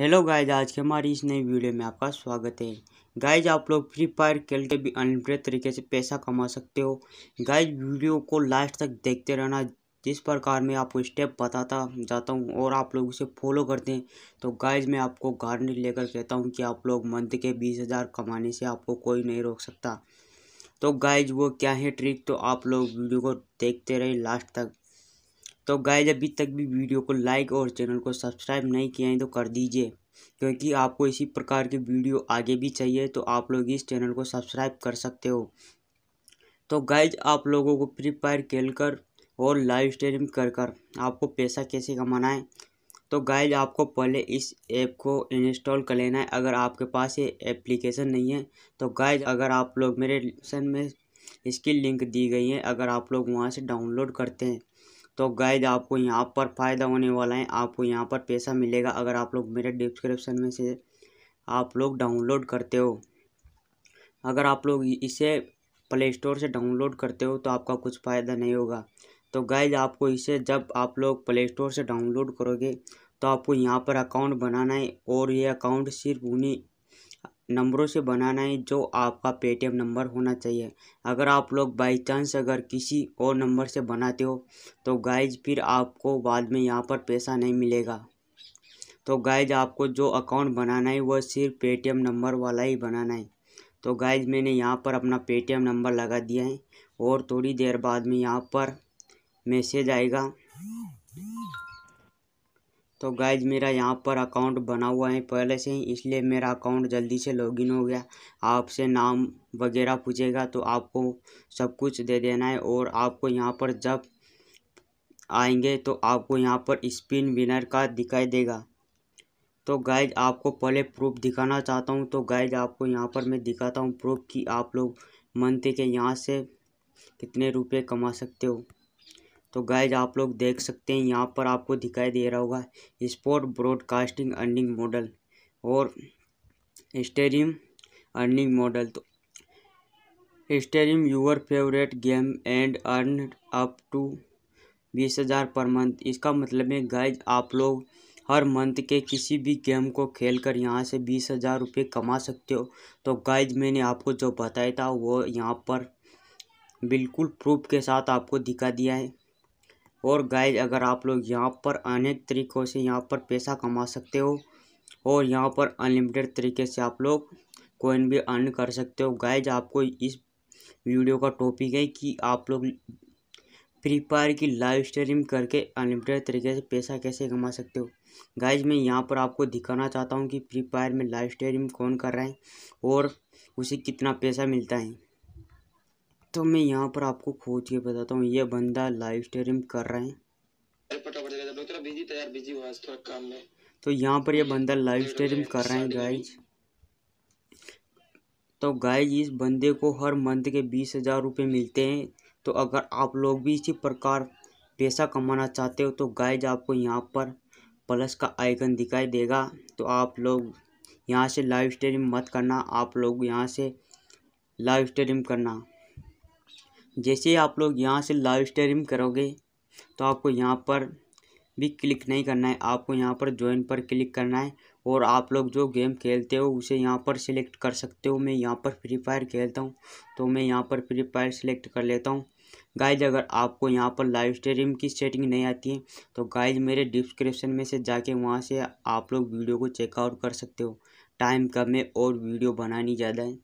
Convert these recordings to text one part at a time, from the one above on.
hello guys आज के हमारी इस नई वीडियो में आपका स्वागत है गाइज आप लोग फ्री फायर खेल के भी अनलिमिटेड तरीके से पैसा कमा सकते हो गाइज वीडियो को लास्ट तक देखते रहना जिस प्रकार मैं आपको स्टेप बताता जाता हूँ और आप लोग उसे फॉलो करते हैं तो गाइज मैं आपको गारंटी लेकर कहता हूँ कि आप लोग मंथ के बीस हज़ार कमाने से आपको कोई नहीं रोक सकता तो गाइज वो क्या है ट्रिक तो आप लोग वीडियो को देखते रहे लास्ट तक तो गाइज अभी तक भी वीडियो को लाइक और चैनल को सब्सक्राइब नहीं किया है तो कर दीजिए क्योंकि आपको इसी प्रकार की वीडियो आगे भी चाहिए तो आप लोग इस चैनल को सब्सक्राइब कर सकते हो तो गाइज आप लोगों को फ्री फायर खेल कर और लाइव स्ट्रीम कर कर आपको पैसा कैसे कमाना है तो गाइज आपको पहले इस ऐप को इंस्टॉल कर लेना है अगर आपके पास ये एप्लीकेशन नहीं है तो गाइज अगर आप लोग मेरे में इसकी लिंक दी गई है अगर आप लोग वहाँ से डाउनलोड करते हैं तो गाइज आपको यहाँ पर फ़ायदा होने वाला है आपको यहाँ पर पैसा मिलेगा अगर आप लोग मेरे डिस्क्रिप्शन में से आप लोग डाउनलोड करते हो अगर आप लोग इसे प्ले स्टोर से डाउनलोड करते हो तो आपका कुछ फ़ायदा नहीं होगा तो गाइज आपको इसे जब आप लोग प्ले स्टोर से डाउनलोड करोगे तो आपको यहाँ पर अकाउंट बनाना है और ये अकाउंट सिर्फ उन्हीं नंबरों से बनाना है जो आपका पेटीएम नंबर होना चाहिए अगर आप लोग बाई चांस अगर किसी और नंबर से बनाते हो तो गाइज फिर आपको बाद में यहाँ पर पैसा नहीं मिलेगा तो गाइज आपको जो अकाउंट बनाना है वह सिर्फ पेटीएम नंबर वाला ही बनाना है तो गाइज मैंने यहाँ पर अपना पेटीएम नंबर लगा दिया है और थोड़ी देर बाद में यहाँ पर मैसेज आएगा तो गाइज मेरा यहाँ पर अकाउंट बना हुआ है पहले से ही इसलिए मेरा अकाउंट जल्दी से लॉगिन हो गया आपसे नाम वगैरह पूछेगा तो आपको सब कुछ दे देना है और आपको यहाँ पर जब आएंगे तो आपको यहाँ पर स्पिन विनर का दिखाई देगा तो गाइज आपको पहले प्रूफ दिखाना चाहता हूँ तो गाइज आपको यहाँ पर मैं दिखाता हूँ प्रूफ कि आप लोग मंथ के यहाँ से कितने रुपये कमा सकते हो तो गाइज आप लोग देख सकते हैं यहाँ पर आपको दिखाई दे रहा होगा स्पोर्ट ब्रॉडकास्टिंग अर्निंग मॉडल और स्टेडियम अर्निंग मॉडल तो stadium your favourite game and earn up to बीस हज़ार पर मंथ इसका मतलब है गाइज आप लोग हर मंथ के किसी भी गेम को खेल कर यहाँ से बीस हज़ार रुपये कमा सकते हो तो गाइज मैंने आपको जो बताया था वो यहाँ पर बिल्कुल प्रूफ के साथ आपको दिखा दिया है और गाइज अगर आप लोग यहाँ पर अनेक तरीक़ों से यहाँ पर पैसा कमा सकते हो और यहाँ पर अनलिमिटेड तरीके से आप लोग कोइन भी अर्न कर सकते हो गाइज आपको इस वीडियो का टॉपिक है कि आप लोग फ्री फायर की लाइव स्ट्रीम करके अनलिमिटेड तरीके से पैसा कैसे कमा सकते हो गाइज मैं यहाँ पर आपको दिखाना चाहता हूँ कि फ्री फायर में लाइव स्ट्रीम कौन कर रहा है और उसे कितना पैसा मिलता है तो मैं यहाँ पर आपको खोज के बताता हूँ ये बंदा लाइव स्ट्रीम कर रहे हैं तो, तो यहाँ पर ये बंदा लाइव स्ट्रीम कर रहे हैं गाइज तो गाइज इस बंदे को हर मंथ के बीस हज़ार रुपये मिलते हैं तो अगर आप लोग भी इसी प्रकार पैसा कमाना चाहते हो तो गाइज आपको यहाँ पर प्लस का आइकन दिखाई देगा तो आप लोग यहाँ से लाइव स्ट्रीम मत करना आप लोग यहाँ से लाइव स्ट्रीम करना जैसे आप लोग यहाँ से लाइव स्ट्रीम करोगे तो आपको यहाँ पर भी क्लिक नहीं करना है आपको यहाँ पर ज्वाइन पर क्लिक करना है और आप लोग जो गेम खेलते हो उसे यहाँ पर सिलेक्ट कर सकते हो मैं यहाँ पर फ्री फायर खेलता हूँ तो मैं यहाँ पर फ्री फायर सिलेक्ट कर लेता हूँ गाइज अगर आपको यहाँ पर लाइव स्ट्रीम की सेटिंग नहीं आती है तो गाइज मेरे डिस्क्रिप्शन में से जाके वहाँ से आप लोग वीडियो को चेकआउट कर सकते हो टाइम कम है और वीडियो बनानी ज़्यादा है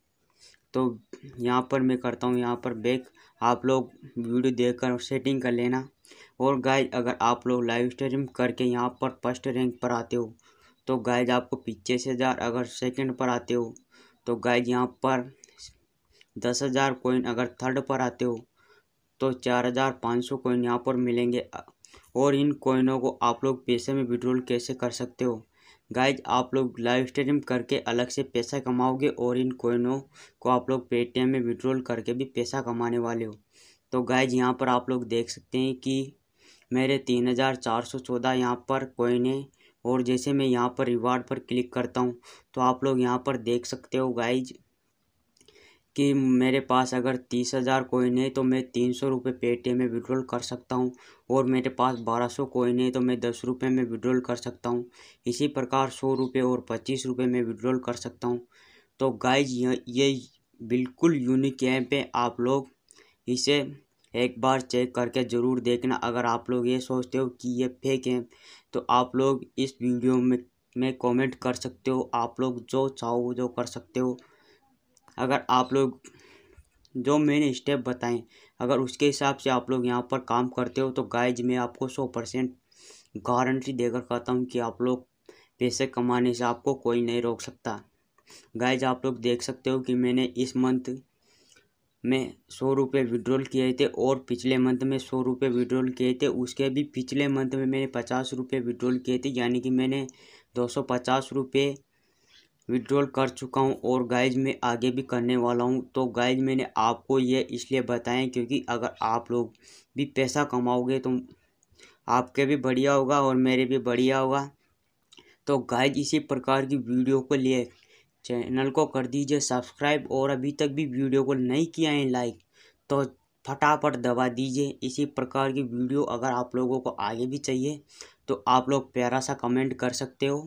तो यहाँ पर मैं करता हूँ यहाँ पर बैक आप लोग वीडियो देखकर सेटिंग कर लेना और गाइज अगर आप लोग लाइव स्ट्रीम करके यहाँ पर फर्स्ट रैंक पर आते हो तो गाइज आपको से हज़ार अगर सेकंड पर आते हो तो गाइज यहाँ पर दस हज़ार कोइन अगर थर्ड पर आते हो तो चार हज़ार पाँच सौ कोइन यहाँ पर मिलेंगे और इन कोइनों को आप लोग पैसे में विड्रॉल कैसे कर सकते हो गाइज आप लोग लाइव स्ट्रीम करके अलग से पैसा कमाओगे और इन कोइनों को आप लोग पेटीएम में विड्रॉल करके भी पैसा कमाने वाले हो तो गाइज यहाँ पर आप लोग देख सकते हैं कि मेरे तीन हज़ार चार सौ चौदह यहाँ पर कोइने और जैसे मैं यहाँ पर रिवार्ड पर क्लिक करता हूँ तो आप लोग यहाँ पर देख सकते हो गाइज कि मेरे पास अगर तीस हज़ार कॉइन है तो मैं तीन सौ रुपये पेटीएम में विड्रॉल कर सकता हूँ और मेरे पास बारह सौ कॉइन है तो मैं दस रुपये में विड्रॉल कर सकता हूँ इसी प्रकार सौ रुपये और पच्चीस रुपये में विड्रॉल कर सकता हूँ तो गाइज ये, ये बिल्कुल यूनिक ऐप है आप लोग इसे एक बार चेक करके ज़रूर देखना अगर आप लोग ये सोचते हो कि ये फेक है तो आप लोग इस वीडियो में में कमेंट कर सकते हो आप लोग जो चाहो जो कर सकते हो अगर आप लोग जो मैंने स्टेप बताएं अगर उसके हिसाब से आप लोग यहाँ पर काम करते हो तो गाइज मैं आपको सौ परसेंट गारंटी देकर कहता हूँ कि आप लोग पैसे कमाने से आपको कोई नहीं रोक सकता गाइज आप लोग देख सकते हो कि मैंने इस मंथ में सौ रुपये विड्रॉल किए थे और पिछले मंथ में सौ रुपये विड्रॉल किए थे उसके भी पिछले मंथ में मैंने पचास रुपये विड्रॉल किए थे यानी कि मैंने दो सौ पचास रुपये विड्रॉल कर चुका हूँ और गाइज मैं आगे भी करने वाला हूँ तो गाइज मैंने आपको ये इसलिए बताएं क्योंकि अगर आप लोग भी पैसा कमाओगे तो आपके भी बढ़िया होगा और मेरे भी बढ़िया होगा तो गाइज इसी प्रकार की वीडियो को लिए चैनल को कर दीजिए सब्सक्राइब और अभी तक भी वीडियो को नहीं किया है लाइक तो फटाफट दबा दीजिए इसी प्रकार की वीडियो अगर आप लोगों को आगे भी चाहिए तो आप लोग प्यारा सा कमेंट कर सकते हो